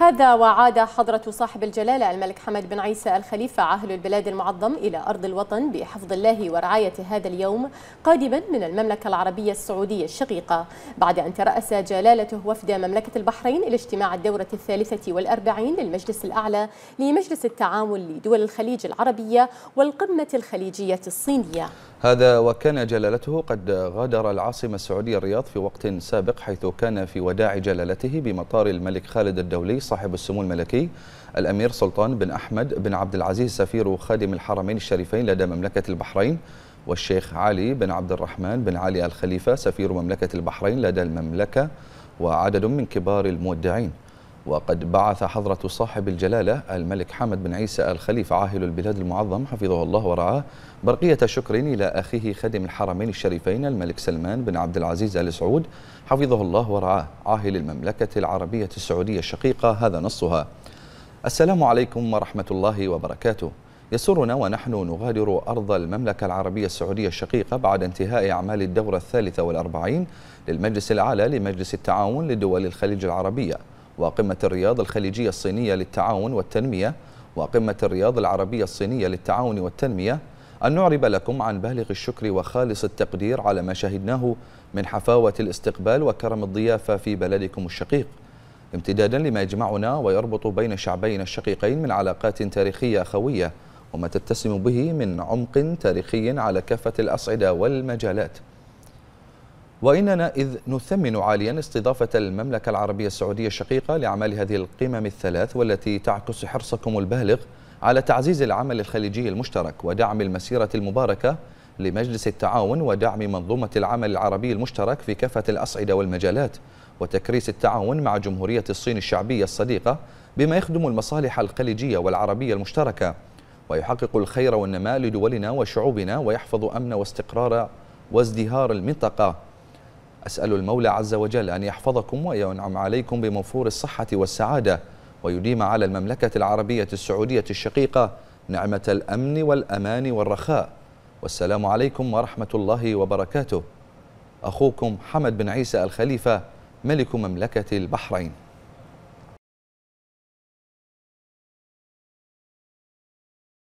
هذا وعاد حضرة صاحب الجلالة الملك حمد بن عيسى الخليفة عاهل البلاد المعظم إلى أرض الوطن بحفظ الله ورعاية هذا اليوم قادما من المملكة العربية السعودية الشقيقة بعد أن ترأس جلالته وفد مملكة البحرين إلى اجتماع الدورة الثالثة والأربعين للمجلس الأعلى لمجلس التعاون لدول الخليج العربية والقمة الخليجية الصينية هذا وكان جلالته قد غادر العاصمة السعودية الرياض في وقت سابق حيث كان في وداع جلالته بمطار الملك خالد الدولي صاحب السمو الملكي الأمير سلطان بن أحمد بن عبد العزيز سفير خادم الحرمين الشريفين لدى مملكة البحرين والشيخ علي بن عبد الرحمن بن علي الخليفة سفير مملكة البحرين لدى المملكة وعدد من كبار المودعين وقد بعث حضرة صاحب الجلالة الملك حمد بن عيسى الخليفة عاهل البلاد المعظم حفظه الله ورعاه برقية شكر إلى أخيه خادم الحرمين الشريفين الملك سلمان بن عبد العزيز آل سعود حفظه الله ورعاه عاهل المملكة العربية السعودية الشقيقة هذا نصها السلام عليكم ورحمة الله وبركاته يسرنا ونحن نغادر أرض المملكة العربية السعودية الشقيقة بعد انتهاء أعمال الدورة الثالثة والأربعين للمجلس الأعلى لمجلس التعاون لدول الخليج العربية وقمة الرياض الخليجية الصينية للتعاون والتنمية وقمة الرياض العربية الصينية للتعاون والتنمية أن نعرب لكم عن بالغ الشكر وخالص التقدير على ما شهدناه من حفاوة الاستقبال وكرم الضيافة في بلدكم الشقيق امتدادا لما يجمعنا ويربط بين شعبين الشقيقين من علاقات تاريخية أخوية وما تتسم به من عمق تاريخي على كافة الأصعدة والمجالات وإننا إذ نثمن عاليا استضافة المملكة العربية السعودية الشقيقة لأعمال هذه القمم الثلاث والتي تعكس حرصكم البالغ على تعزيز العمل الخليجي المشترك ودعم المسيرة المباركة لمجلس التعاون ودعم منظومة العمل العربي المشترك في كافة الأصعدة والمجالات وتكريس التعاون مع جمهورية الصين الشعبية الصديقة بما يخدم المصالح الخليجية والعربية المشتركة ويحقق الخير والنماء لدولنا وشعوبنا ويحفظ أمن واستقرار وازدهار المنطقة أسأل المولى عز وجل أن يحفظكم وينعم عليكم بموفور الصحة والسعادة ويديم على المملكة العربية السعودية الشقيقة نعمة الأمن والأمان والرخاء والسلام عليكم ورحمة الله وبركاته أخوكم حمد بن عيسى الخليفة ملك مملكة البحرين